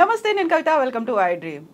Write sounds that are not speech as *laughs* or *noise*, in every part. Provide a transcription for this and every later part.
నమస్తే నేను Kavitha welcome to I dream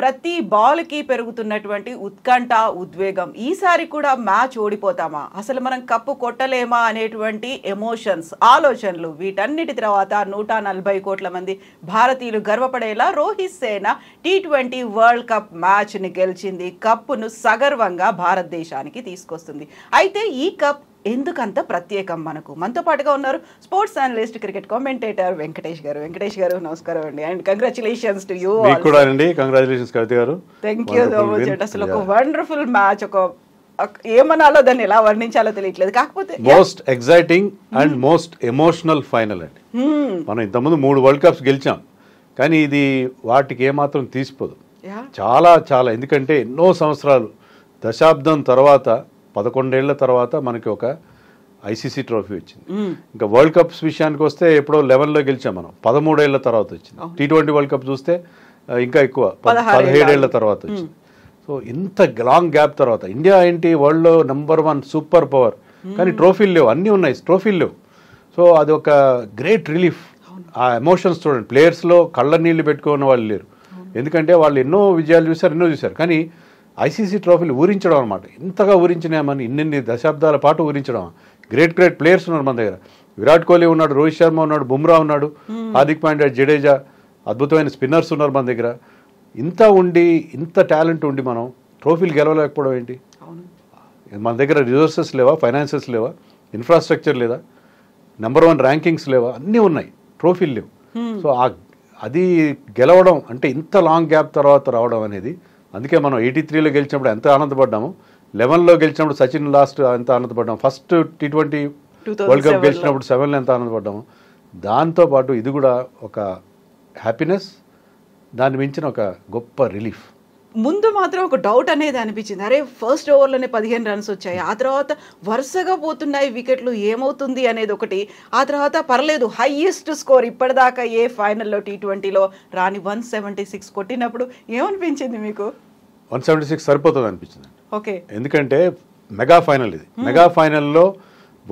ప్రతి బాల్కి పెరుగుతున్నటువంటి ఉత్కంఠ ఉద్వేగం ఈసారి కూడా మ్యాచ్ ఓడిపోతామా అసలు మనం కప్పు కొట్టలేమా అనేటువంటి ఎమోషన్స్ ఆలోచనలు వీటన్నిటి తర్వాత నూట నలభై కోట్ల మంది భారతీయులు గర్వపడేలా రోహిత్ సేన టీ ట్వంటీ వరల్డ్ కప్ మ్యాచ్ని గెలిచింది కప్పును సగర్వంగా భారతదేశానికి తీసుకొస్తుంది అయితే ఈ కప్ ఎందుకంత ప్రత్యేకం మనకు మనతో పాటుగా ఉన్నారు sports analyst cricket commentator Venkatesh garu Venkatesh గారు నమస్కారం అండి అండ్ కంగ్రాచులేషన్స్ టు యూ కూడా అండి కంగ్రాచులేషన్స్ కవిత గారు థ్యాంక్ యూ సో మచ్ అసలు ఒక వండర్ఫుల్ మ్యాచ్ ఒక ఏమనాలో దాన్ని ఎలా వర్ణించాలో తెలియట్లేదు కాకపోతే most exciting and most emotional final అండి hmm. మనం ఇంతకుముందు మూడు వరల్డ్ కప్స్ గెలిచాం కానీ ఇది వాటికి ఏమాత్రం తీసిపోదు చాలా చాలా ఎందుకంటే ఎన్నో సంవత్సరాలు దశాబ్దం తర్వాత పదకొండేళ్ల తర్వాత మనకి ఒక ఐసీసీ ట్రోఫీ వచ్చింది ఇంకా వరల్డ్ కప్స్ విషయానికి వస్తే ఎప్పుడో లెవెన్లో గెలిచాం మనం పదమూడేళ్ల తర్వాత వచ్చింది టీ ట్వంటీ వరల్డ్ కప్ చూస్తే ఇంకా ఎక్కువ పదిహేడేళ్ల తర్వాత వచ్చింది సో ఇంత లాంగ్ గ్యాప్ తర్వాత ఇండియా ఏంటి వరల్డ్లో నెంబర్ వన్ సూపర్ పవర్ కానీ ట్రోఫీలు లేవు అన్నీ ఉన్నాయి ట్రోఫీలు లేవు సో అది ఒక గ్రేట్ రిలీఫ్ ఆ ఎమోషన్స్ చూడండి ప్లేయర్స్లో కళ్ళ నీళ్ళు పెట్టుకున్న వాళ్ళు లేరు ఎందుకంటే వాళ్ళు ఎన్నో విజయాలు చూశారు ఎన్నో చూశారు కానీ ఐసీసీ ట్రోఫీలు ఊరించడం అనమాట ఇంతగా ఊరించినామని ఇన్నిన్ని దశాబ్దాల పాటు ఊరించడం గ్రేట్ గ్రేట్ ప్లేయర్స్ ఉన్నారు మన దగ్గర విరాట్ కోహ్లీ ఉన్నాడు రోహిత్ శర్మ ఉన్నాడు బుమ్రా ఉన్నాడు hmm. హార్దిక్ పాండ్యా జడేజా అద్భుతమైన స్పిన్నర్స్ ఉన్నారు మన దగ్గర ఇంత ఉండి ఇంత టాలెంట్ ఉండి మనం ట్రోఫీలు గెలవలేకపోవడం ఏంటి మన దగ్గర రిసోర్సెస్ లేవా ఫైనాన్సెస్ లేవా ఇన్ఫ్రాస్ట్రక్చర్ లేదా నెంబర్ వన్ ర్యాంకింగ్స్ లేవా అన్నీ ఉన్నాయి ట్రోఫీలు లేవు సో hmm. అది గెలవడం అంటే ఇంత లాంగ్ గ్యాప్ తర్వాత రావడం అనేది అందుకే మనం ఎయిటీ త్రీలో గెలిచినప్పుడు ఎంత ఆనందపడ్డాము లెవెన్లో గెలిచినప్పుడు సచిన్ లాస్ట్ ఎంత ఆనందపడ్డాము first T twenty world cup గెలిచినప్పుడు సెవెన్లో ఎంత ఆనందపడ్డాము దాంతోపాటు ఇది కూడా ఒక హ్యాపీనెస్ దాన్ని మించిన ఒక గొప్ప రిలీఫ్ ముందు మాత్రం ఒక డౌట్ అనేది అనిపించింది అరే ఫస్ట్ ఓవర్లోనే పదిహేను రన్స్ వచ్చాయి ఆ తర్వాత వరుసగా పోతున్నాయి వికెట్లు ఏమవుతుంది అనేది ఒకటి ఆ తర్వాత పర్లేదు హైయెస్ట్ స్కోర్ ఇప్పటిదాకా ఏ ఫైనల్లో టీ ట్వంటీలో రాని వన్ సెవెంటీ సిక్స్ కొట్టినప్పుడు ఏమనిపించింది మీకు వన్ సెవెంటీ సిక్స్ సరిపోతుంది అనిపించింది ఓకే ఎందుకంటే మెగా ఫైనల్ ఇది hmm. మెగా ఫైనల్లో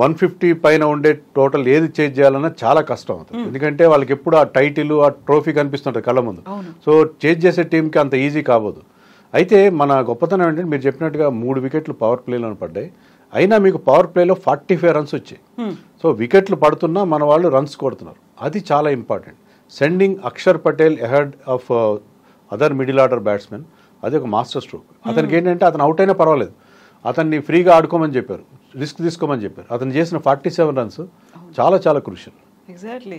వన్ ఫిఫ్టీ పైన ఉండే టోటల్ ఏది చేంజ్ చేయాలన్నా చాలా కష్టం అవుతుంది hmm. ఎందుకంటే వాళ్ళకి ఎప్పుడు ఆ టైటిల్ ఆ ట్రోఫీ కనిపిస్తుంటుంది కళ్ళ ముందు సో చేంజ్ చేసే టీంకి అంత ఈజీ కాబోదు అయితే మన గొప్పతనం ఏంటంటే మీరు చెప్పినట్టుగా మూడు వికెట్లు పవర్ ప్లేలో పడ్డాయి అయినా మీకు పవర్ ప్లేలో ఫార్టీ ఫైవ్ రన్స్ వచ్చాయి hmm. సో వికెట్లు పడుతున్నా మన వాళ్ళు రన్స్ కొడుతున్నారు అది చాలా important sending Akshar Patel ahead of other middle order batsmen అది ఒక మాస్టర్ స్ట్రోక్ hmm. అతనికి ఏంటంటే అతను అవుట్ అయినా పర్వాలేదు అతన్ని ఫ్రీగా ఆడుకోమని చెప్పారు రిస్క్ తీసుకోమని చెప్పారు అతను చేసిన ఫార్టీ సెవెన్ రన్స్ చాలా చాలా క్రూషియల్ ఎగ్జాక్ట్లీ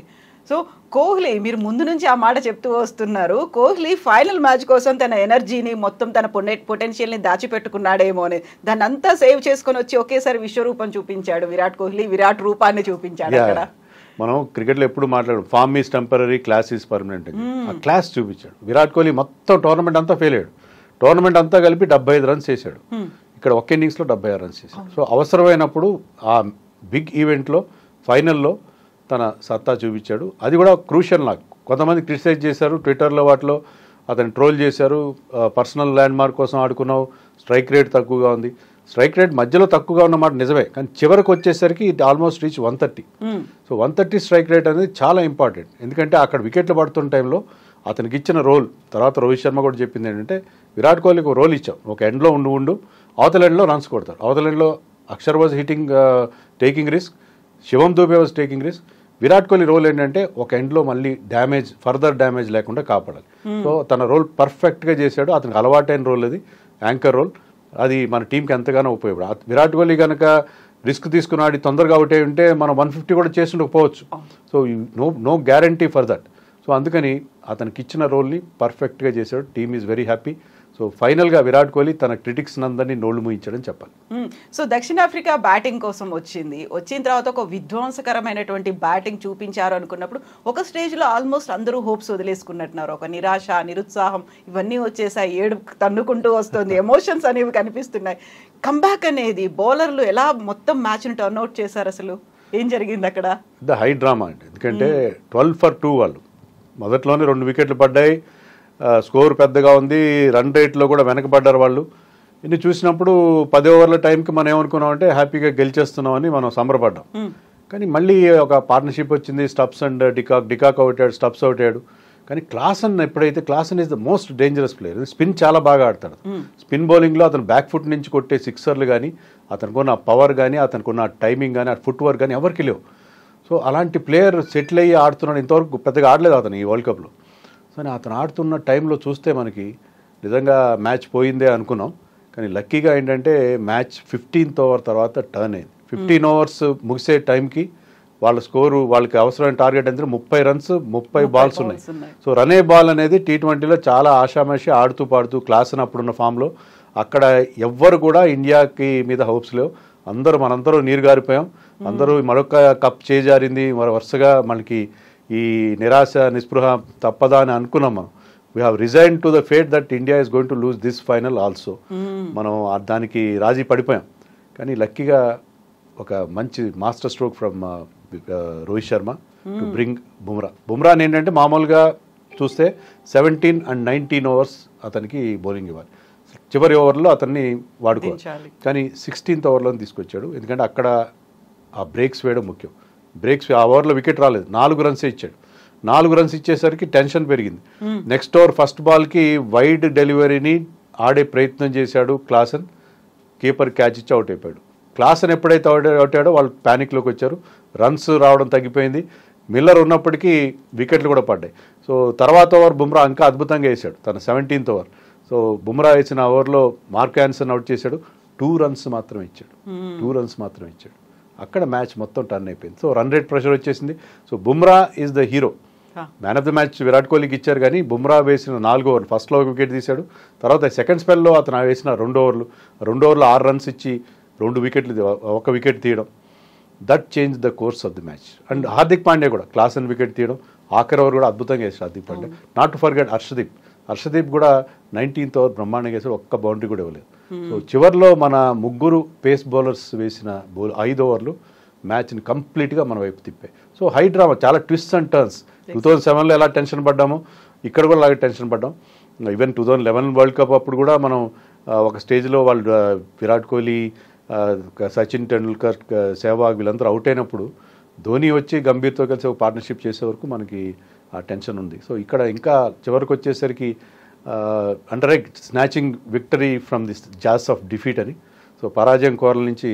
సో కోహ్లీ మీరు ముందు నుంచి ఆ మాట చెప్తూ వస్తున్నారు కోహ్లీ ఫైనల్ మ్యాచ్ కోసం తన ఎనర్జీని మొత్తం తన పొటెన్షియల్ని దాచిపెట్టుకున్నాడేమో అని దాన్ని అంతా సేవ్ చేసుకొని వచ్చి ఒకేసారి విశ్వరూపం చూపించాడు విరాట్ కోహ్లీ విరాట్ రూపాన్ని చూపించాడు అక్కడ మనం క్రికెట్లో ఎప్పుడు మాట్లాడు form is temporary class is permanent ఆ క్లాస్ చూపించాడు విరాట్ కోహ్లీ మొత్తం టోర్నమెంట్ అంతా ఫెయిల్ అయ్యాడు టోర్నమెంట్ అంతా కలిపి డెబ్బై ఐదు రన్స్ చేశాడు hmm. ఇక్కడ ఒక ఇన్నింగ్స్లో డెబ్బై ఆరు రన్స్ చేశాడు సో అవసరమైనప్పుడు ఆ బిగ్ ఈవెంట్లో ఫైనల్లో తన సత్తా చూపించాడు అది కూడా క్రూషియల్ నాకు కొంతమంది క్రిటిసైజ్ చేశారు ట్విట్టర్లో వాటిలో అతను ట్రోల్ చేశారు పర్సనల్ ల్యాండ్ మార్క్ కోసం ఆడుకున్నావు స్ట్రైక్ రేట్ తక్కువగా ఉంది స్ట్రైక్ రేట్ మధ్యలో తక్కువగా ఉన్నమాట నిజమే కానీ చివరికి వచ్చేసరికి ఇది almost reach one thirty so one thirty strike rate అనేది చాలా ఇంపార్టెంట్ ఎందుకంటే అక్కడ వికెట్లు పడుతున్న టైంలో అతనికి ఇచ్చిన రోల్ తర్వాత రోహిత్ శర్మ కూడా చెప్పింది ఏంటంటే విరాట్ కోహ్లీకి రోల్ ఇచ్చాం ఒక ఎండ్లో ఉండు ఉండు అవతల ఎండ్లో రన్స్ కొడతారు అవతల ఎండ్లో Akshar was hitting taking risk Shivam Dube was taking risk Virat Kohli role ఏంటంటే ఒక ఎండ్లో మళ్ళీ డ్యామేజ్ ఫర్దర్ డ్యామేజ్ లేకుండా కాపాడాలి hmm. సో తన రోల్ పర్ఫెక్ట్గా చేశాడు అతనికి అలవాటైన రోల్ అది యాంకర్ రోల్ అది మన టీంకి ఎంతగానో ఉపయోగపడు విరాట్ కోహ్లీ కనుక రిస్క్ తీసుకున్నాడు తొందరగా అవుట్ అయి ఉంటే మనం వన్ ఫిఫ్టీ కూడా ఉండకపోవచ్చు so no no guarantee for that so అందుకని అతనికి ఇచ్చిన రోల్ని పర్ఫెక్ట్గా చేశాడు team is very happy so ఫైనల్గా విరాట్ కోహ్లీ తన క్రిటిక్స్ అందరినీ నోళ్లు ముయించడం చెప్పాలి సో దక్షిణాఫ్రికా బ్యాటింగ్ కోసం వచ్చింది వచ్చిన తర్వాత ఒక విధ్వంసకరమైనటువంటి బ్యాటింగ్ చూపించారు అనుకున్నప్పుడు ఒక స్టేజ్లో ఆల్మోస్ట్ అందరూ హోప్స్ వదిలేసుకున్నట్టున్నారు ఒక నిరాశ నిరుత్సాహం ఇవన్నీ వచ్చేసాయి ఏడు తన్నుకుంటూ వస్తుంది *laughs* ఎమోషన్స్ అనేవి కనిపిస్తున్నాయి కంబ్యాక్ అనేది బౌలర్లు ఎలా మొత్తం టర్న్ అవుట్ చేశారు అసలు ఏం జరిగింది అక్కడ ద హై డ్రామా అండి ఎందుకంటే ట్వెల్వ్ ఫర్ టూ వాళ్ళు మొదట్లోనే రెండు వికెట్లు పడ్డాయి స్కోర్ పెద్దగా ఉంది రన్ రేట్లో కూడా వెనకబడ్డారు వాళ్ళు ఇన్ని చూసినప్పుడు పది ఓవర్ల టైంకి మనం ఏమనుకున్నామంటే హ్యాపీగా గెలిచేస్తున్నామని మనం సంబరపడ్డాం కానీ మళ్ళీ ఒక పార్ట్నర్షిప్ వచ్చింది Stubbs and de Kock de Kock out అయ్యాడు స్టప్స్ అవుట్ అయ్యాడు కానీ క్లాసన్ ఎప్పుడైతే Klaasen is the most dangerous player spin చాలా బాగా ఆడతాడు స్పిన్ బౌలింగ్లో అతను బ్యాక్ ఫుట్ నుంచి కొట్టే సిక్సర్లు కానీ అతనుకున్న పవర్ కానీ అతనుకున్న టైమింగ్ కానీ ఆ ఫుట్ వర్క్ కానీ ఎవరికి లేవు సో అలాంటి ప్లేయర్ సెటిల్ అయ్యి ఆడుతున్నాడు ఇంతవరకు పెద్దగా ఆడలేదు అతను ఈ వరల్డ్ కప్లో సో అతను ఆడుతున్న టైంలో చూస్తే మనకి నిజంగా మ్యాచ్ పోయిందే అనుకున్నాం కానీ లక్కీగా ఏంటంటే మ్యాచ్ ఫిఫ్టీన్త్ ఓవర్ తర్వాత టర్న్ అయింది ఫిఫ్టీన్ hmm. ఓవర్స్ ముగిసే టైంకి వాళ్ళ స్కోరు వాళ్ళకి అవసరమైన టార్గెట్ అంటే ముప్పై రన్స్ ముప్పై బాల్స్ ఉన్నాయి సో రనే బాల్ అనేది టీ ట్వంటీలో చాలా ఆషామాషి ఆడుతూ పాడుతూ క్లాస్ అప్పుడున్న ఫామ్లో అక్కడ ఎవ్వరు కూడా ఇండియాకి మీద హోప్స్ లేవు అందరూ మనందరూ నీరు గారిపోయాం hmm. అందరూ మరొక కప్ చేజారింది వరుసగా మనకి ఈ నిరాశ నిస్పృహ తప్పదా అని అనుకున్నాం మనం we have resign to the fate that India is going to lose this final also మనం దానికి రాజీ పడిపోయాం కానీ లక్కీగా ఒక మంచి master stroke from Rohit Sharma to bring hmm. Bumrah బుమ్రాని ఏంటంటే మామూలుగా చూస్తే సెవెంటీన్ అండ్ నైన్టీన్ ఓవర్స్ అతనికి బౌలింగ్ ఇవ్వాలి చివరి ఓవర్లో అతన్ని వాడుకోవాలి కానీ సిక్స్టీన్త్ ఓవర్లో తీసుకొచ్చాడు ఎందుకంటే అక్కడ ఆ బ్రేక్స్ వేయడం ముఖ్యం బ్రేక్స్ ఆ ఓవర్లో వికెట్ రాలేదు నాలుగు రన్స్ ఇచ్చాడు నాలుగు రన్స్ ఇచ్చేసరికి టెన్షన్ పెరిగింది నెక్స్ట్ ఓవర్ ఫస్ట్ బాల్కి వైడ్ డెలివరీని ఆడే ప్రయత్నం చేశాడు క్లాసన్ కీపర్ క్యాచ్ ఇచ్చి అవుట్ అయిపోయాడు క్లాసన్ ఎప్పుడైతే అవుట్ అయ్యాడో వాళ్ళు ప్యానిక్లోకి వచ్చారు రన్స్ రావడం తగ్గిపోయింది మిల్లర్ ఉన్నప్పటికీ వికెట్లు కూడా పడ్డాయి సో తర్వాత ఓవర్ బుమ్రా ఇంకా అద్భుతంగా వేశాడు తన సెవెంటీన్త్ ఓవర్ సో బుమ్రా వేసిన ఓవర్లో మార్క్ యాన్సన్ అవుట్ చేశాడు టూ రన్స్ మాత్రం ఇచ్చాడు టూ రన్స్ మాత్రం ఇచ్చాడు అక్కడ మ్యాచ్ మొత్తం టర్న్ అయిపోయింది సో రన్ రేట్ ప్రెషర్ వచ్చేసింది so Bumrah is the hero man of the match Virat కోహ్లీకి ఇచ్చారు కానీ బుమ్రా వేసిన నాలుగు ఓవర్లు ఫస్ట్లో ఒక వికెట్ తీశాడు తర్వాత సెకండ్ స్పెల్లో అతను వేసిన రెండు ఓవర్లు రెండు ఓవర్లు ఆరు రన్స్ ఇచ్చి రెండు వికెట్లు ఒక వికెట్ తీయడం that change the course of the match and Hardik Pandey కూడా క్లాస్ అండ్ వికెట్ తీయడం ఆఖరి ఓవర్ కూడా అద్భుతంగా వేసాడు Hardik Pandey not to forget Harshdeep Harshdeep కూడా నైన్టీన్త్ ఓవర్ బ్రహ్మాండంగా వేసాడు ఒక్క బౌండరీ కూడా ఇవ్వలేదు సో చివరిలో మన ముగ్గురు పేస్ బౌలర్స్ వేసిన బౌల్ ఐదు ఓవర్లు మ్యాచ్ని కంప్లీట్గా మన వైపు తిప్పాయి సో హై డ్రామా చాలా twist and turns two thousand సెవెన్లో ఎలా టెన్షన్ పడ్డాము ఇక్కడ కూడా అలాగే టెన్షన్ పడ్డాం even two thousand eleven world cup అప్పుడు కూడా మనం ఒక స్టేజ్లో వాళ్ళు విరాట్ కోహ్లీ సచిన్ టెండూల్కర్ సెహ్వాగ్ వీళ్ళందరూ అవుట్ అయినప్పుడు ధోని వచ్చి గంభీర్తో కలిసి ఒక పార్ట్నర్షిప్ చేసే వరకు మనకి ఆ టెన్షన్ ఉంది సో ఇక్కడ ఇంకా చివరికి వచ్చేసరికి under snatching victory from this jaws of defeat అని సో పరాజయం కోరల నుంచి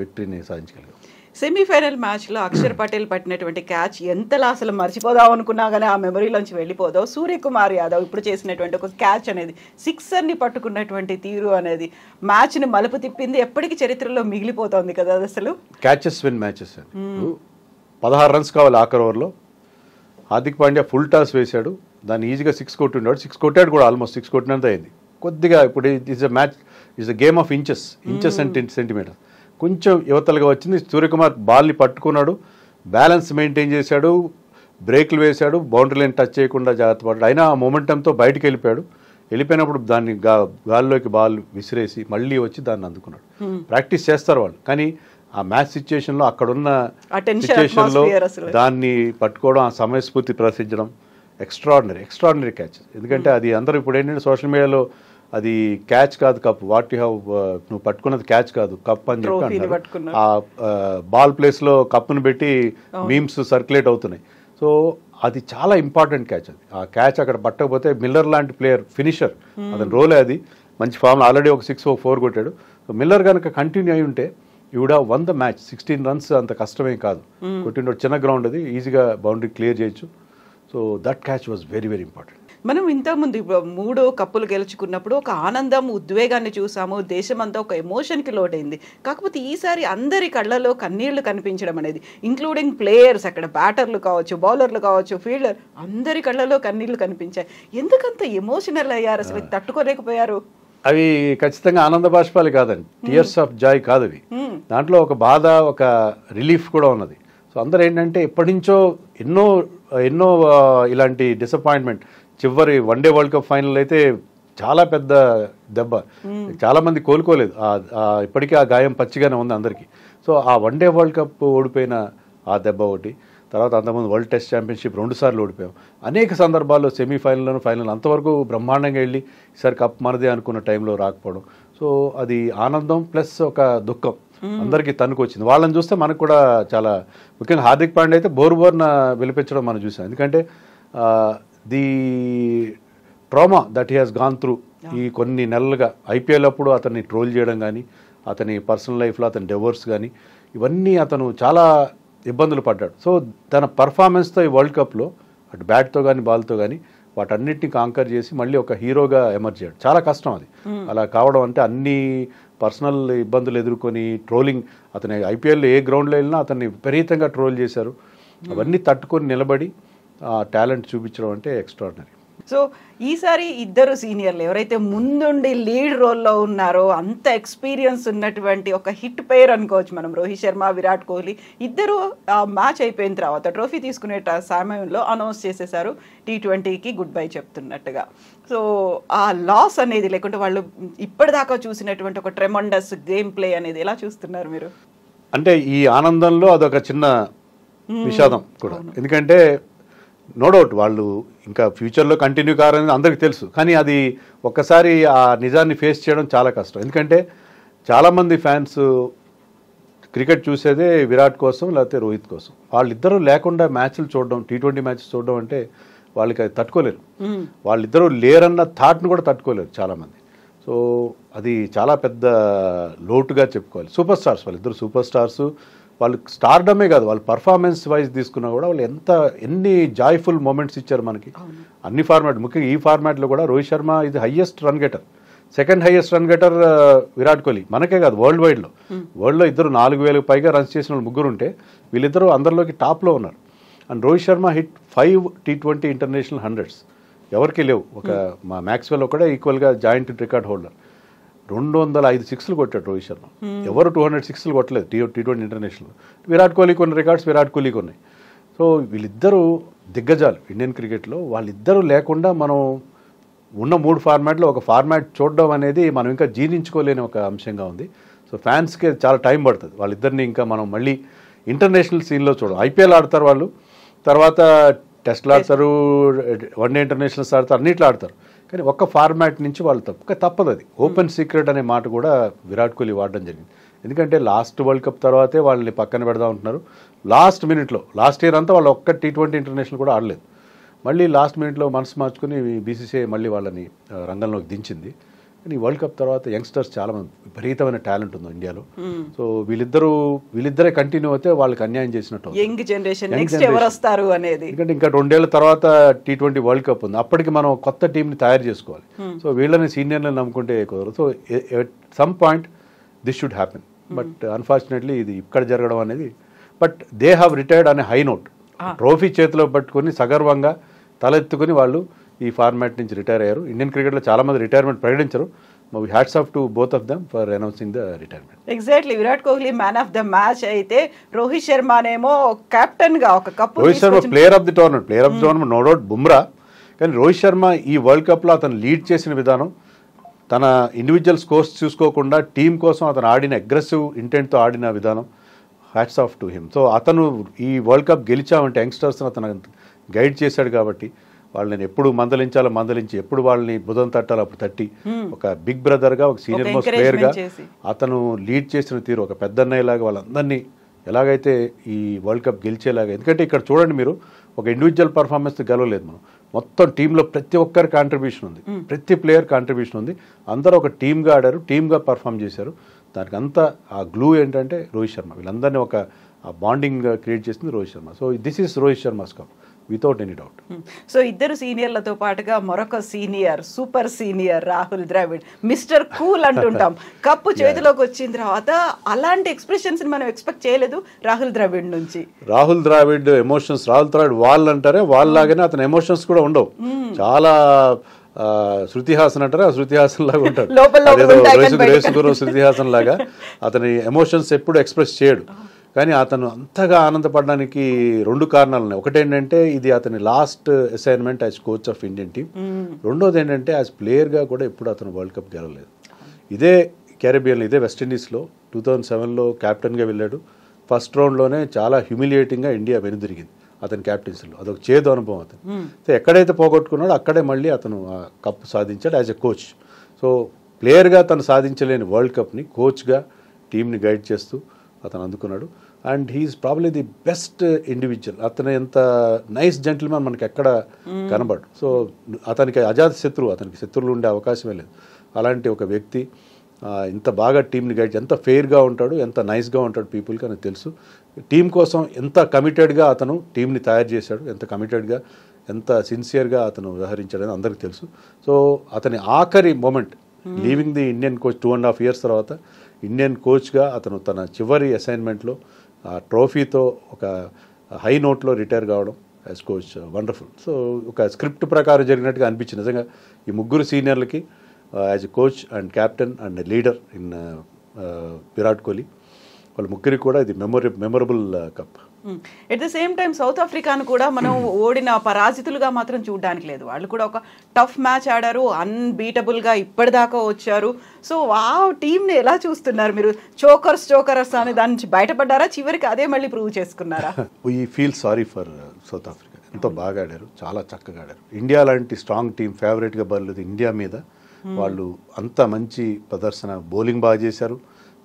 విక్టరీని uh, సాధించగలిగాం సెమీఫైనల్ మ్యాచ్లో అక్షర్ hmm. పటేల్ పట్టినటువంటి క్యాచ్ ఎంతలా అసలు మర్చిపోదాం అనుకున్నా కానీ ఆ మెమరీలోంచి వెళ్ళిపోదాం సూర్యకుమార్ యాదవ్ ఇప్పుడు చేసినటువంటి ఒక క్యాచ్ అనేది సిక్సర్ని పట్టుకున్నటువంటి తీరు అనేది మ్యాచ్ని మలుపు తిప్పింది ఎప్పటికీ చరిత్రలో మిగిలిపోతుంది కదా అసలు క్యాచెస్ విన్ మ్యాచెస్ పదహారు రన్స్ కావాలి ఆఖరి ఓవర్లో హార్దిక్ పాండ్యా ఫుల్ టాస్ వేశాడు దాన్ని ఈజీగా సిక్స్ కొట్టిండాడు సిక్స్ కొట్టాడు కూడా ఆల్మోస్ట్ సిక్స్ కొట్టినంత అయింది కొద్దిగా ఇప్పుడు it's a match it's a game of inches inches and ten centimetres కొంచెం యువతలుగా వచ్చింది సూర్యకుమార్ బాల్ని పట్టుకున్నాడు బ్యాలెన్స్ మెయింటైన్ చేశాడు బ్రేక్లు వేశాడు బౌండరీ లైన్ టచ్ చేయకుండా జాగ్రత్త పడ్డాడు అయినా ఆ మూమెంటంతో బయటకు వెళ్ళిపోయాడు వెళ్ళిపోయినప్పుడు దాన్ని గా గాల్లోకి బాల్ విసిరేసి మళ్ళీ వచ్చి దాన్ని అందుకున్నాడు ప్రాక్టీస్ hmm. చేస్తారు వాళ్ళు కానీ ఆ మ్యాచ్ సిచ్యుయేషన్లో అక్కడున్న సిచ్యుయేషన్లో దాన్ని పట్టుకోవడం ఆ సమయస్ఫూర్తి ప్రదర్శించడం ఎక్స్ట్రాడినరీ ఎక్స్ట్రాడినరీ క్యాచ్ ఎందుకంటే అది అందరూ ఇప్పుడు ఏంటంటే సోషల్ మీడియాలో అది క్యాచ్ కాదు కప్ వాట్ యు హ్యావ్ నువ్వు పట్టుకున్నది క్యాచ్ కాదు కప్ అని చెప్పి ఆ బాల్ ప్లేస్లో కప్ను పెట్టి మీమ్స్ సర్క్యులేట్ అవుతున్నాయి సో అది చాలా ఇంపార్టెంట్ క్యాచ్ అది ఆ క్యాచ్ అక్కడ పట్టకపోతే మిల్లర్ లాంటి ప్లేయర్ ఫినిషర్ hmm. అతని రోలే అది మంచి ఫామ్ ఆల్రెడీ ఒక సిక్స్ ఒక ఫోర్ కొట్టాడు సో మిల్లర్ కనుక కంటిన్యూ అయి ఉంటే ఈవిడ won the match sixteen runs అంత కష్టమే కాదు hmm. కొట్టిన చిన్న గ్రౌండ్ అది ఈజీగా బౌండరీ క్లియర్ చేయొచ్చు so that catch was very very important మనం ఇంతకుముందు మూడు కప్పులు గెలుచుకున్నప్పుడు ఒక ఆనందం ఉద్వేగాన్ని చూసాము దేశమంతా ఒక ఎమోషన్కి లోటైంది కాకపోతే ఈసారి అందరి కళ్ళలో కన్నీళ్లు కనిపించడం అనేది ఇంక్లూడింగ్ ప్లేయర్స్ అక్కడ బ్యాటర్లు కావచ్చు బౌలర్లు కావచ్చు ఫీల్డర్ అందరి కళ్ళలో కన్నీళ్లు కనిపించాయి ఎందుకంత ఎమోషనల్ అయ్యారు అసలు తట్టుకోలేకపోయారు అవి ఖచ్చితంగా ఆనంద బాష్పాలు కాదండి టీయర్స్ ఆఫ్ జాయ్ కాదు అవి దాంట్లో ఒక బాధ ఒక రిలీఫ్ కూడా ఉన్నది సో అందరు ఏంటంటే ఎప్పటి నుంచో ఎన్నో ఎన్నో ఇలాంటి డిసప్పాయింట్మెంట్ చివరి one day world cup final అయితే చాలా పెద్ద దెబ్బ చాలా మంది కోలుకోలేదు ఇప్పటికీ ఆ గాయం పచ్చిగానే ఉంది అందరికీ సో ఆ వన్ డే వరల్డ్ కప్ ఓడిపోయిన ఆ దెబ్బ ఒకటి తర్వాత అంతకుముందు వరల్డ్ టెస్ట్ ఛాంపియన్షిప్ రెండు సార్లు ఓడిపోయాం అనేక సందర్భాల్లో సెమీఫైనల్లోనూ ఫైనల్ అంతవరకు బ్రహ్మాండంగా వెళ్ళి ఈసారి కప్ మనదే అనుకున్న టైంలో రాకపోవడం సో అది ఆనందం ప్లస్ ఒక దుఃఖం అందరికీ తణుకు వచ్చింది వాళ్ళని చూస్తే మనకు కూడా చాలా ముఖ్యంగా హార్దిక్ పాండే అయితే బోర్ బోర్న పిలిపించడం మనం చూసాం ఎందుకంటే the trauma that he has gone through ఈ కొన్ని నెలలుగా ఐపీఎల్ అప్పుడు అతన్ని ట్రోల్ చేయడం కానీ అతని పర్సనల్ లైఫ్లో అతని డెవర్స్ కానీ ఇవన్నీ అతను చాలా ఇబ్బందులు పడ్డాడు సో తన పర్ఫార్మెన్స్తో ఈ వరల్డ్ కప్లో అటు బ్యాట్తో కానీ బాల్తో కానీ వాటన్నిటిని కాంకర్ చేసి మళ్ళీ ఒక హీరోగా ఎమర్జ్ చేయడం చాలా కష్టం అది అలా కావడం అంటే అన్ని పర్సనల్ ఇబ్బందులు ఎదుర్కొని ట్రోలింగ్ అతని ఐపీఎల్ ఏ గ్రౌండ్లో వెళ్ళినా అతన్ని విపరీతంగా ట్రోల్ చేశారు అవన్నీ తట్టుకొని నిలబడి ఆ టాలెంట్ చూపించడం అంటే ఎక్స్ట్రాడినరీ సో ఈసారి ఇద్దరు సీనియర్లు ఎవరైతే ముందుండి లీడ్ రోల్లో ఉన్నారో అంత ఎక్స్పీరియన్స్ ఉన్నటువంటి ఒక హిట్ పేర్ అనుకోవచ్చు మనం రోహిత్ శర్మ విరాట్ కోహ్లీ ఇద్దరు మ్యాచ్ అయిపోయిన తర్వాత ట్రోఫీ తీసుకునే సమయంలో అనౌన్స్ చేసేసారు టీ ట్వంటీకి గుడ్ బై చెప్తున్నట్టుగా సో ఆ లాస్ అనేది లేకుంటే వాళ్ళు ఇప్పటిదాకా చూసినటువంటి ఒక ట్రెమండస్ గేమ్ ప్లే అనేది ఎలా చూస్తున్నారు మీరు అంటే ఈ ఆనందంలో అదొక చిన్న విషాదం కూడా ఎందుకంటే నో డౌట్ వాళ్ళు ఇంకా ఫ్యూచర్లో కంటిన్యూ కావాలని అందరికీ తెలుసు కానీ అది ఒక్కసారి ఆ నిజాన్ని ఫేస్ చేయడం చాలా కష్టం ఎందుకంటే చాలామంది ఫ్యాన్స్ క్రికెట్ చూసేదే విరాట్ కోసం లేకపోతే రోహిత్ కోసం వాళ్ళిద్దరూ లేకుండా మ్యాచ్లు చూడడం టీ ట్వంటీ మ్యాచ్ చూడడం అంటే వాళ్ళకి అది తట్టుకోలేరు వాళ్ళిద్దరూ లేరన్న థాట్ను కూడా తట్టుకోలేరు చాలామంది సో అది చాలా పెద్ద లోటుగా చెప్పుకోవాలి సూపర్ స్టార్స్ వాళ్ళిద్దరు సూపర్ స్టార్సు వాళ్ళు స్టార్డమే కాదు వాళ్ళు పర్ఫార్మెన్స్ వైజ్ తీసుకున్నా కూడా వాళ్ళు ఎంత ఎన్ని జాయ్ఫుల్ మూమెంట్స్ ఇచ్చారు మనకి అన్ని ఫార్మాట్ ముఖ్యంగా ఈ ఫార్మాట్లో కూడా రోహిత్ శర్మ ఇది highest run getter second highest run getter Virat Kohli మనకే కాదు వరల్డ్ వైడ్లో వరల్డ్లో ఇద్దరు నాలుగు వేలకు పైగా రన్స్ చేసిన వాళ్ళు ముగ్గురు ఉంటే వీళ్ళిద్దరూ అందరిలోకి టాప్లో ఉన్నారు and Rohit Sharma hit five T twenty international hundreds ఎవరికి లేవు ఒక hmm. మా మ్యాక్స్వెల్ ఒకటే ఈక్వల్గా జాయింట్ రికార్డ్ హోల్డర్ రెండు వందల ఐదు సిక్స్లు కొట్టాడు రోహిత్ శర్మ ఎవరు టూ హండ్రెడ్ సిక్స్లు కొట్టలేదు T T twenty international Virat Kohli కొన్ని రికార్డ్స్ విరాట్ కోహ్లీ కొన్ని సో వీళ్ళిద్దరూ దిగ్గజాలు ఇండియన్ క్రికెట్లో వాళ్ళిద్దరూ లేకుండా మనం ఉన్న మూడు ఫార్మాట్లో ఒక ఫార్మాట్ చూడడం అనేది మనం ఇంకా జీర్ణించుకోలేని ఒక అంశంగా ఉంది సో ఫ్యాన్స్కి చాలా టైం పడుతుంది వాళ్ళిద్దరిని ఇంకా మనం మళ్ళీ ఇంటర్నేషనల్ సీన్లో చూడడం ఐపీఎల్ ఆడతారు వాళ్ళు తర్వాత టెస్ట్లు ఆడతారు వన్డే ఇంటర్నేషనల్స్ ఆడతారు అన్నిట్లు ఆడతారు కానీ ఒక్క ఫార్మాట్ నుంచి వాళ్ళు తప్పు తప్పదు అది ఓపెన్ సీక్రెట్ అనే మాట కూడా విరాట్ కోహ్లీ వాడడం జరిగింది ఎందుకంటే లాస్ట్ వరల్డ్ కప్ తర్వాతే వాళ్ళని పక్కన పెడదా ఉంటున్నారు లాస్ట్ మినిట్లో లాస్ట్ ఇయర్ అంతా వాళ్ళు ఒక్క టీ ట్వంటీ ఇంటర్నేషనల్ కూడా ఆడలేదు మళ్ళీ లాస్ట్ మినిట్లో మనసు మార్చుకుని బీసీసీఐ మళ్ళీ వాళ్ళని రంగంలోకి దించింది కానీ వరల్డ్ కప్ తర్వాత యంగ్స్టర్స్ చాలా మంది విపరీతమైన టాలెంట్ ఉంది ఇండియాలో సో వీళ్ళిద్దరూ వీళ్ళిద్దరే కంటిన్యూ అయితే వాళ్ళకి అన్యాయం చేసినట్టు యంగ్ జనరేషన్ నెక్స్ట్ ఎవరు వస్తారు అనేది ఎందుకంటే ఇంకా రెండేళ్ల తర్వాత టీ ట్వంటీ వరల్డ్ కప్ ఉంది అప్పటికి మనం కొత్త టీంని తయారు చేసుకోవాలి సో వీళ్ళని సీనియర్లను నమ్ముకుంటే కుదరదు so some point this should happen but unfortunately ఇది ఇక్కడ జరగడం అనేది బట్ దే హ్యావ్ రిటైర్డ్ అనే హై నోట్ ట్రోఫీ చేతిలో పట్టుకొని సగర్వంగా తలెత్తుకుని వాళ్ళు ఈ ఫార్మాట్ నుంచి రిటైర్ అయ్యారు ఇండియన్ క్రికెట్లో మంది రిటైర్మెంట్ ప్రకటించరు hats off to both of for the retirement exactly Virat Kohli man of the match అయితే రోహిత్ శర్మ అనేమో కెప్టెన్ గా ఒక cup Rohit Sharma player of the tournament player of the tournament no doubt Bumrah కానీ రోహిత్ శర్మ ఈ వరల్డ్ కప్లో అతను లీడ్ చేసిన విధానం తన ఇండివిజువల్ స్కోర్స్ చూసుకోకుండా టీం కోసం అతను ఆడిన అగ్రెసివ్ ఇంటెంట్తో ఆడిన విధానం hats off to him so అతను ఈ వరల్డ్ కప్ గెలిచామంటే యంగ్స్టర్స్ అతను గైడ్ చేశాడు కాబట్టి వాళ్ళని ఎప్పుడు మందలించాలో మందలించి ఎప్పుడు వాళ్ళని బుధం తట్టాలో అప్పుడు తట్టి ఒక బిగ్ బ్రదర్గా ఒక సీనియర్ మోస్ట్ ప్లేయర్గా అతను లీడ్ చేసిన తీరు ఒక పెద్దన్నయ్యలాగా వాళ్ళందరినీ ఎలాగైతే ఈ వరల్డ్ కప్ గెలిచేలాగా ఎందుకంటే ఇక్కడ చూడండి మీరు ఒక ఇండివిజువల్ పర్ఫార్మెన్స్ గెలవలేదు మనం మొత్తం టీంలో ప్రతి ఒక్కరి కాంట్రిబ్యూషన్ ఉంది ప్రతి ప్లేయర్ కాంట్రిబ్యూషన్ ఉంది అందరూ ఒక టీమ్గా ఆడారు టీమ్గా పర్ఫామ్ చేశారు దానికి అంతా ఆ గ్లూ ఏంటంటే రోహిత్ శర్మ వీళ్ళందరినీ ఒక బాండింగ్ క్రియేట్ చేసింది Rohit Sharma so this is Rohit Sharma స్కప్ వితౌట్ ఎనీ డౌట్ సో ఇద్దరు సీనియర్లతో పాటుగా మరొక senior super senior Rahul Dravid mister cool అంటుంటాం *laughs* కప్పు చేతిలోకి వచ్చిన తర్వాత అలాంటి ఎక్స్ప్రెషన్స్ మనం ఎక్స్పెక్ట్ చేయలేదు రాహుల్ ద్రావిడ్ నుంచి రాహుల్ ద్రావిడ్ ఎమోషన్స్ రాహుల్ ద్రావిడ్ వాళ్ళు అంటారే వాళ్ళలాగానే అతని ఎమోషన్స్ కూడా ఉండవు hmm. చాలా శృతిహాసన్ అంటారు ఆ శృతిహాసన్ లాగా ఉంటాడు రేసు గురు శృతిహాసన్ లాగా అతని ఎమోషన్స్ ఎప్పుడు ఎక్స్ప్రెస్ చేయడు కానీ అతను అంతగా ఆనందపడడానికి రెండు కారణాలు ఉన్నాయి ఒకటేంటంటే ఇది అతని last assignment as coach of Indian team రెండోది ఏంటంటే యాజ్ ప్లేయర్గా కూడా ఎప్పుడు అతను వరల్డ్ కప్ గెలవలేదు ఇదే క్యారిబియన్లో ఇదే వెస్టిండీస్లో టూ థౌజండ్ సెవెన్లో క్యాప్టెన్గా వెళ్ళాడు ఫస్ట్ రౌండ్లోనే చాలా హ్యూమిలియేటింగ్గా ఇండియా వెనుదిరిగింది అతని క్యాప్టెన్సీలో అదొక చేదు అనుభవం అతను సో ఎక్కడైతే పోగొట్టుకున్నాడో అక్కడే మళ్ళీ అతను కప్ సాధించాడు యాజ్ ఎ కోచ్ సో ప్లేయర్గా తను సాధించలేని వరల్డ్ కప్ని కోచ్గా టీంని గైడ్ చేస్తూ అతను అందుకున్నాడు and he's probably the best individual అతను ఎంత నైస్ జెంటిల్మెన్ మనకి ఎక్కడ కనబడు సో అతనికి అజాత శత్రువు అతనికి శత్రువులు ఉండే అవకాశమే లేదు అలాంటి ఒక వ్యక్తి ఇంత బాగా టీంని గైడ్ ఎంత ఫెయిర్గా ఉంటాడు ఎంత నైస్గా ఉంటాడు పీపుల్కి అని తెలుసు టీం కోసం ఎంత కమిటెడ్గా అతను టీంని తయారు చేశాడు ఎంత కమిటెడ్గా ఎంత సిన్సియర్గా అతను వ్యవహరించాడని అందరికీ తెలుసు సో అతని ఆఖరి moment leaving the Indian coach two and half years తర్వాత ఇండియన్ కోచ్గా అతను తన చివరి అసైన్మెంట్లో ఆ ట్రోఫీతో ఒక హై నోట్లో రిటైర్ కావడం యాజ్ కోచ్ వండర్ఫుల్ సో ఒక స్క్రిప్ట్ ప్రకారం జరిగినట్టుగా అనిపించింది నిజంగా ఈ ముగ్గురు సీనియర్లకి as a coach and captain and leader in Virat Kohli వాళ్ళ ముగ్గురికి కూడా ఇది memory memorable cup at the same time south ఆఫ్రికాను కూడా మనం ఓడిన పరాజితులుగా మాత్రం చూడడానికి లేదు వాళ్ళు కూడా ఒక టఫ్ మ్యాచ్ ఆడారు అన్బీటబుల్గా ఇప్పటిదాకా వచ్చారు సో ఆ టీంని ఎలా చూస్తున్నారు మీరు చోకర్స్ చోకర్స్ అనే దాని నుంచి బయటపడ్డారా చివరికి అదే మళ్ళీ ప్రూవ్ చేసుకున్నారా we feel sorry for South Africa ఎంతో బాగా ఆడారు చాలా చక్కగా ఆడారు ఇండియా లాంటి స్ట్రాంగ్ టీం ఫేవరెట్గా బరలేదు ఇండియా మీద వాళ్ళు అంత మంచి ప్రదర్శన బౌలింగ్ బాగా చేశారు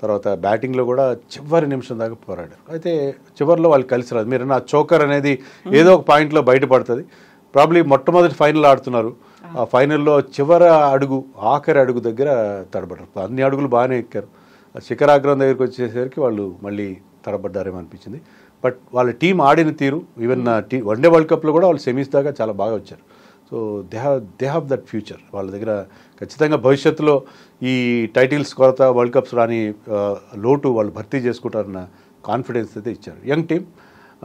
తర్వాత బ్యాటింగ్లో కూడా చివరి నిమిషం దాకా పోరాడారు అయితే చివరిలో వాళ్ళు కలిసి రాదు మీరు నా చోకర్ అనేది ఏదో ఒక పాయింట్లో బయటపడుతుంది ప్రాబ్లీ మొట్టమొదటి ఫైనల్ ఆడుతున్నారు ఆ ఫైనల్లో చివరి అడుగు ఆఖరి అడుగు దగ్గర తడబడ్డారు అన్ని అడుగులు బాగానే ఎక్కారు శిఖరాగ్రం దగ్గరికి వచ్చేసరికి వాళ్ళు మళ్ళీ తడబడ్డారేమో అనిపించింది బట్ వాళ్ళ టీం ఆడిన తీరు ఈవెన్ టీ వన్డే వరల్డ్ కప్లో కూడా వాళ్ళు సెమీస్ దాకా చాలా బాగా వచ్చారు so they have they have that future వాళ్ళ దగ్గర ఖచ్చితంగా భవిష్యత్తులో ఈ టైటిల్స్ కొరత వరల్డ్ కప్స్ రాని లోటు వాళ్ళు భర్తీ చేసుకుంటారన్న కాన్ఫిడెన్స్ అయితే ఇచ్చారు young team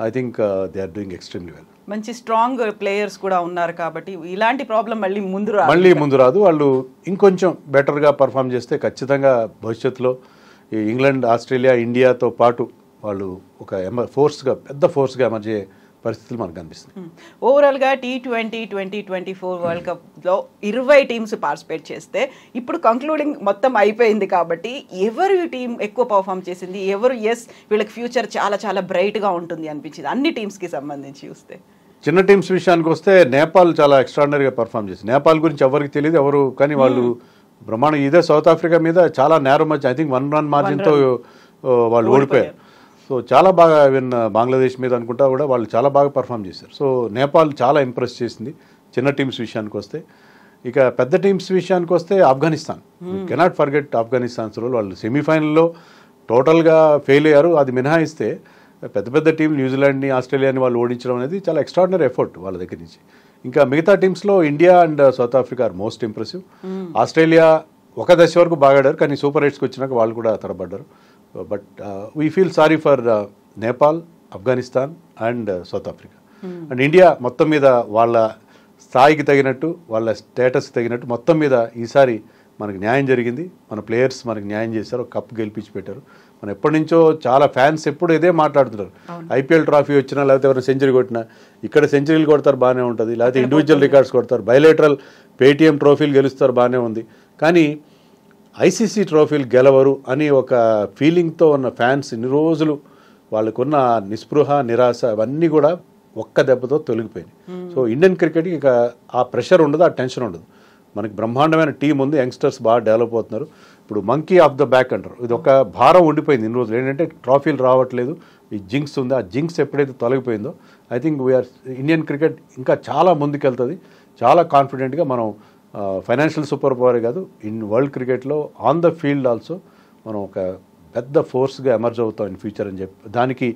I think they are doing extremely well మంచి స్ట్రాంగ్ ప్లేయర్స్ కూడా ఉన్నారు కాబట్టి ఇలాంటి ప్రాబ్లం మళ్ళీ ముందు రాదు మళ్ళీ ముందు రాదు వాళ్ళు ఇంకొంచెం బెటర్గా పర్ఫామ్ చేస్తే ఖచ్చితంగా భవిష్యత్తులో ఈ ఇంగ్లాండ్ ఆస్ట్రేలియా ఇండియాతో పాటు వాళ్ళు ఒక ఎమ ఫోర్స్గా పెద్ద ఫోర్స్గా ఎమర్జీ పరిస్థితులు మనకు కనిపిస్తున్నాయి ఓవరాల్గా T twenty twenty twenty four world కప్లో ఇరవై టీమ్స్ పార్టిసిపేట్ చేస్తే ఇప్పుడు కంక్లూడింగ్ మొత్తం అయిపోయింది కాబట్టి ఎవరు టీం ఎక్కువ పర్ఫామ్ చేసింది ఎవరు ఎస్ వీళ్ళకి ఫ్యూచర్ చాలా చాలా బ్రైట్గా ఉంటుంది అనిపించింది అన్ని టీమ్స్కి సంబంధించి చూస్తే చిన్న టీమ్స్ విషయానికి వస్తే నేపాల్ చాలా ఎక్స్ట్రాడినరీగా పర్ఫామ్ చేసింది నేపాల్ గురించి ఎవరికి తెలియదు ఎవరు కానీ వాళ్ళు బ్రహ్మాండం ఇదే సౌత్ ఆఫ్రికా మీద చాలా నేరం మధ్య ఐ థింక్ వన్ రన్ మార్జిన్తో వాళ్ళు ఓడిపోయారు సో చాలా బాగా ఈవెన్ బంగ్లాదేశ్ మీద అనుకుంటా కూడా వాళ్ళు చాలా బాగా పర్ఫామ్ చేశారు సో నేపాల్ చాలా ఇంప్రెస్ చేసింది చిన్న టీమ్స్ విషయానికి వస్తే ఇక పెద్ద టీమ్స్ విషయానికి వస్తే Afghanistan cannot forget Afghanistan's role వాళ్ళు సెమీఫైనల్లో టోటల్గా ఫెయిల్ అయ్యారు అది మినహాయిస్తే పెద్ద పెద్ద టీం న్యూజిలాండ్ని ఆస్ట్రేలియాని వాళ్ళు ఓడించడం అనేది చాలా ఎక్స్ట్రాడినరీ ఎఫర్ట్ వాళ్ళ దగ్గర నుంచి ఇంకా మిగతా టీమ్స్లో India and South Africa are most impressive Australia ఒక దశ వరకు బాగాడారు కానీ సూపర్ ఎయిట్స్కి వచ్చినాక వాళ్ళు కూడా తరబడ్డారు but we feel sorry for Nepal Afghanistan and South Africa and India మొత్తం మీద వాళ్ళ స్థాయికి తగినట్టు వాళ్ళ స్టేటస్ తగినట్టు మొత్తం మీద ఈసారి మనకు న్యాయం జరిగింది మన ప్లేయర్స్ మనకు న్యాయం చేశారు కప్ గెలిపించి పెట్టారు మనం ఎప్పటి నుంచో చాలా ఫ్యాన్స్ ఎప్పుడు ఇదే మాట్లాడుతున్నారు ఐపీఎల్ ట్రాఫీ వచ్చినా లేకపోతే ఎవరైనా సెంచరీ కొట్టినా ఇక్కడ సెంచరీలు కొడతారు బాగానే ఉంటుంది లేకపోతే ఇండివిజువల్ రికార్డ్స్ కొడతారు బయలేటరల్ పేటీఎం ట్రోఫీలు గెలుస్తారు బాగానే ఉంది కానీ ఐసీసీ ట్రోఫీలు గెలవరు అని ఒక ఫీలింగ్తో ఉన్న ఫ్యాన్స్ ఇన్ని రోజులు వాళ్ళకున్న నిస్పృహ నిరాశ అవన్నీ కూడా ఒక్క దెబ్బతో తొలగిపోయినాయి సో ఇండియన్ క్రికెట్కి ఇక ఆ ప్రెషర్ ఉండదు ఆ టెన్షన్ ఉండదు మనకి బ్రహ్మాండమైన టీం ఉంది యంగ్స్టర్స్ బాగా డెవలప్ అవుతున్నారు ఇప్పుడు మంకీ ఆఫ్ ద బ్యాక్ అంటారు ఇది ఒక భారం ఉండిపోయింది ఇన్ని రోజులు ఏంటంటే ట్రోఫీలు రావట్లేదు ఈ జింక్స్ ఉంది ఆ జింక్స్ ఎప్పుడైతే తొలగిపోయిందో I think we are Indian cricket ఇంకా చాలా ముందుకెళ్తుంది చాలా కాన్ఫిడెంట్గా మనం ఫైనాన్షియల్ సూపర్ పవరే కాదు ఇన్ వరల్డ్ క్రికెట్లో ఆన్ ద ఫీల్డ్ ఆల్సో మనం ఒక పెద్ద ఫోర్స్గా ఎమర్జ్ అవుతాం ఇన్ ఫ్యూచర్ అని చెప్పి దానికి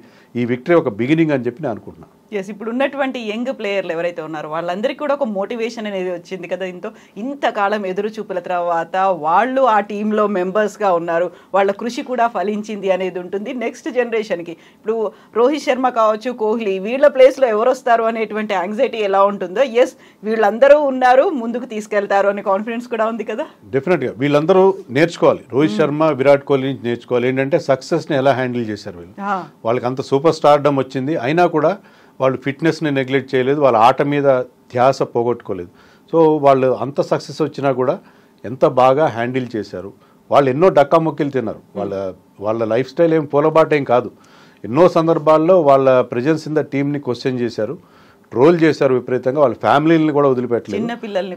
ఈ విక్టరీ ఒక బిగినింగ్ అని చెప్పి నేను అనుకుంటున్నాను ఎస్ ఇప్పుడు ఉన్నటువంటి యంగ్ ప్లేయర్లు ఎవరైతే ఉన్నారో వాళ్ళందరికీ కూడా ఒక మోటివేషన్ అనేది వచ్చింది కదా దీంతో ఇంతకాలం ఎదురు చూపుల తర్వాత వాళ్ళు ఆ టీంలో మెంబర్స్గా ఉన్నారు వాళ్ళ కృషి కూడా ఫలించింది అనేది ఉంటుంది నెక్స్ట్ జనరేషన్కి ఇప్పుడు రోహిత్ శర్మ కావచ్చు కోహ్లీ వీళ్ళ ప్లేస్లో ఎవరు వస్తారు అనేటువంటి యాంగ్జైటీ ఎలా ఉంటుందో ఎస్ వీళ్ళందరూ ఉన్నారు ముందుకు తీసుకెళ్తారు అనే కాన్ఫిడెన్స్ కూడా ఉంది కదా డెఫినెట్గా వీళ్ళందరూ నేర్చుకోవాలి రోహిత్ hmm. శర్మ విరాట్ కోహ్లీ నుంచి నేర్చుకోవాలి ఏంటంటే సక్సెస్ని ఎలా హ్యాండిల్ చేశారు వీళ్ళు వాళ్ళకి అంత సూపర్ స్టార్డమ్ వచ్చింది అయినా కూడా వాళ్ళు ఫిట్నెస్ని నెగ్లెక్ట్ చేయలేదు వాళ్ళ ఆట మీద ధ్యాస పోగొట్టుకోలేదు సో వాళ్ళు అంత సక్సెస్ వచ్చినా కూడా ఎంత బాగా హ్యాండిల్ చేశారు వాళ్ళు ఎన్నో డక్కాముక్కీలు తిన్నారు వాళ్ళ వాళ్ళ లైఫ్ స్టైల్ ఏం పూలబాటేం కాదు ఎన్నో సందర్భాల్లో వాళ్ళ ప్రజెన్స్ ఇంద టీంని టీమ్ని క్వశ్చన్ చేశారు ట్రోల్ చేశారు విపరీతంగా వాళ్ళ ఫ్యామిలీని కూడా వదిలిపెట్టలేదు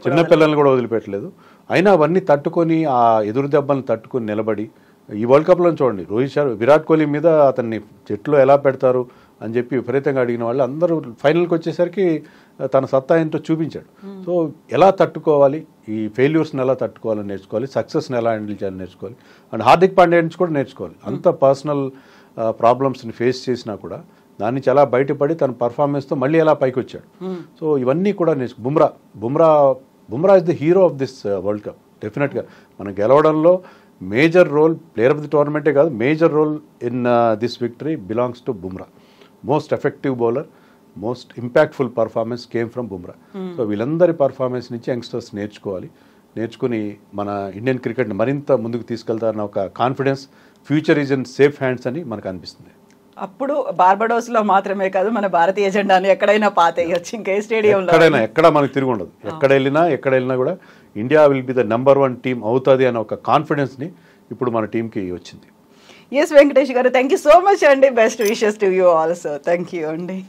చిన్న పిల్లల్ని కూడా వదిలిపెట్టలేదు అయినా అవన్నీ తట్టుకొని ఆ ఎదురు దెబ్బలను తట్టుకొని నిలబడి ఈ వరల్డ్ కప్లో చూడండి రోహిత్ శర్మ విరాట్ కోహ్లీ మీద అతన్ని జట్టులో ఎలా పెడతారు అని చెప్పి విపరీతంగా అడిగిన వాళ్ళు అందరూ ఫైనల్కి వచ్చేసరికి తన సత్తా ఏంటో చూపించాడు సో hmm. ఎలా తట్టుకోవాలి ఈ ఫెయిల్యూర్స్ని ఎలా తట్టుకోవాలని నేర్చుకోవాలి సక్సెస్ని ఎలా హ్యాండిల్ చేయాలని నేర్చుకోవాలి అండ్ హార్దిక్ పాండ్యా నుంచి కూడా నేర్చుకోవాలి hmm. అంత పర్సనల్ ప్రాబ్లమ్స్ని ఫేస్ చేసినా కూడా దాన్ని ఎలా బయటపడి తన పర్ఫార్మెన్స్తో మళ్ళీ ఎలా పైకి వచ్చాడు సో hmm. ఇవన్నీ కూడా నేర్చు Bumrah Bumrah Bumrah is the hero of this world cup డెఫినెట్గా మనం గెలవడంలో major role player of the టోర్నమెంటే కాదు major role in this victory belongs to Bumrah most effective bowler most impactful performance came from Bumrah so వీళ్ళందరి పర్ఫార్మెన్స్ నుంచి యంగ్స్టర్స్ నేర్చుకోవాలి నేర్చుకుని మన ఇండియన్ క్రికెట్ని మరింత ముందుకు తీసుకెళ్తారన్న ఒక confidence future is in safe hands అని మనకు అనిపిస్తుంది అప్పుడు బార్బడోస్ లో మాత్రమే కాదు మన భారతీయ జెండాను ఎక్కడైనా పాతేయచ్చు ఇంకే స్టేడియం ఎక్కడైనా ఎక్కడ మనకి తిరిగి ఉండదు ఎక్కడ వెళ్ళినా ఎక్కడ వెళ్ళినా కూడా India will be the number one team అవుతుంది అనే ఒక కాన్ఫిడెన్స్ని ఇప్పుడు మన టీంకి వచ్చింది S Venkatesh garu thank you so much అండి best wishes to you also thank you అండి